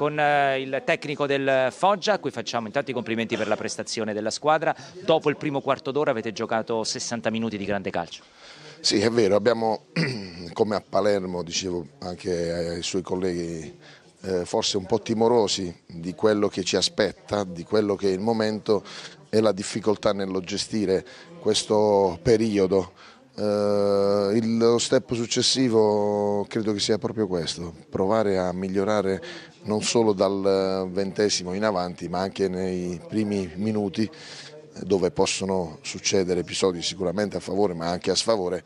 con eh, il tecnico del Foggia, a cui facciamo intanto i complimenti per la prestazione della squadra. Dopo il primo quarto d'ora avete giocato 60 minuti di grande calcio. Sì, è vero, abbiamo come a Palermo, dicevo anche ai suoi colleghi, eh, forse un po' timorosi di quello che ci aspetta, di quello che è il momento e la difficoltà nello gestire questo periodo eh, lo step successivo credo che sia proprio questo, provare a migliorare non solo dal ventesimo in avanti ma anche nei primi minuti dove possono succedere episodi sicuramente a favore ma anche a sfavore,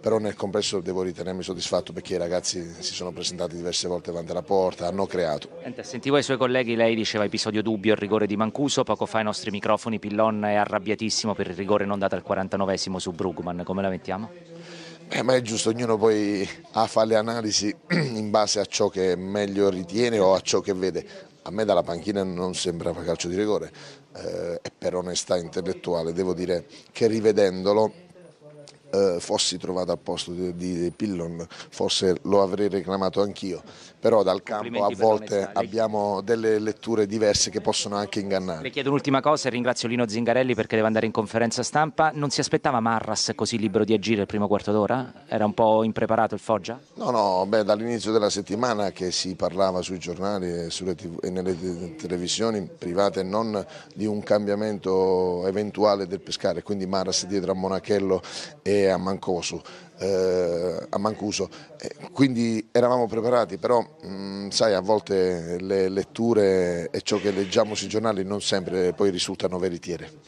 però nel complesso devo ritenermi soddisfatto perché i ragazzi si sono presentati diverse volte davanti alla porta, hanno creato. Sentivo i suoi colleghi, lei diceva episodio dubbio il rigore di Mancuso, poco fa ai nostri microfoni Pillon è arrabbiatissimo per il rigore non dato al 49esimo su Brugman, come la mettiamo? Eh, ma è giusto, ognuno poi fa le analisi in base a ciò che meglio ritiene o a ciò che vede a me dalla panchina non sembrava calcio di rigore eh, e per onestà intellettuale devo dire che rivedendolo eh, fossi trovato al posto di, di Pillon forse lo avrei reclamato anch'io, però dal campo a volte abbiamo delle letture diverse che possono anche ingannare. Le chiedo un'ultima cosa e ringrazio Lino Zingarelli perché deve andare in conferenza stampa, non si aspettava Marras così libero di agire il primo quarto d'ora? Era un po' impreparato il Foggia? No, no, beh, dall'inizio della settimana che si parlava sui giornali e, TV, e nelle televisioni private non di un cambiamento eventuale del pescare, quindi Marras dietro a Monachello e a Mancosu. Eh, a Mancuso, eh, quindi eravamo preparati, però mh, mm, sai a volte le letture e ciò che leggiamo sui giornali non sempre poi risultano veritiere.